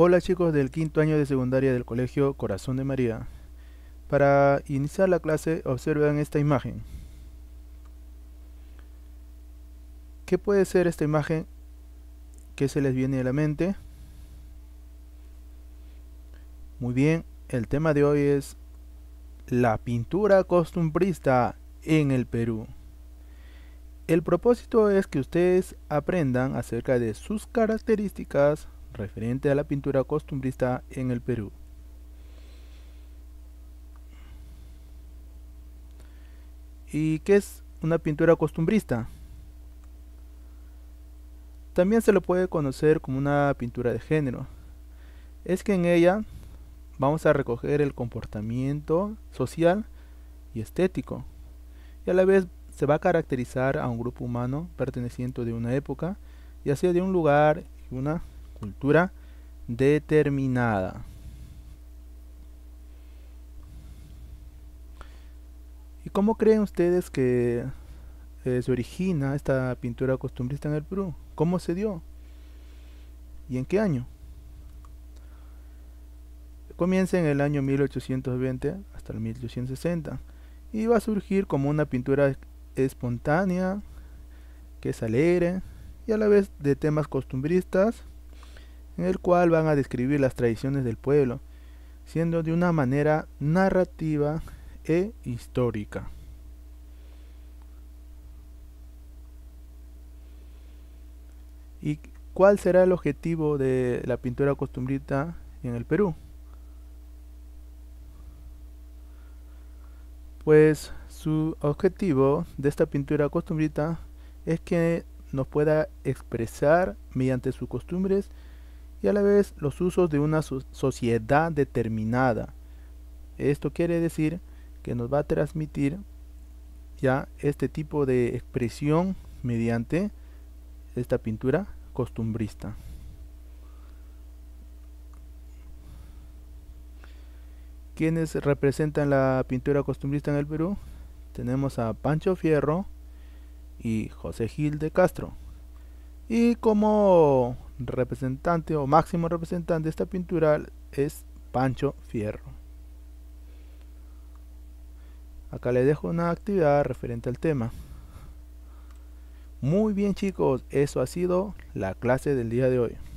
Hola chicos del quinto año de secundaria del colegio Corazón de María. Para iniciar la clase observen esta imagen. ¿Qué puede ser esta imagen que se les viene a la mente? Muy bien, el tema de hoy es la pintura costumbrista en el Perú. El propósito es que ustedes aprendan acerca de sus características, referente a la pintura costumbrista en el Perú. ¿Y qué es una pintura costumbrista? También se lo puede conocer como una pintura de género. Es que en ella vamos a recoger el comportamiento social y estético. Y a la vez se va a caracterizar a un grupo humano perteneciente de una época, ya sea de un lugar y una cultura determinada. ¿Y cómo creen ustedes que eh, se origina esta pintura costumbrista en el Perú? ¿Cómo se dio? ¿Y en qué año? Comienza en el año 1820 hasta el 1860 y va a surgir como una pintura espontánea, que es alegre y a la vez de temas costumbristas en el cual van a describir las tradiciones del pueblo, siendo de una manera narrativa e histórica. ¿Y cuál será el objetivo de la pintura costumbrita en el Perú? Pues su objetivo de esta pintura costumbrita es que nos pueda expresar mediante sus costumbres y a la vez los usos de una sociedad determinada. Esto quiere decir que nos va a transmitir ya este tipo de expresión mediante esta pintura costumbrista. quienes representan la pintura costumbrista en el Perú? Tenemos a Pancho Fierro y José Gil de Castro. Y como representante o máximo representante de esta pintura es Pancho Fierro. Acá les dejo una actividad referente al tema. Muy bien chicos, eso ha sido la clase del día de hoy.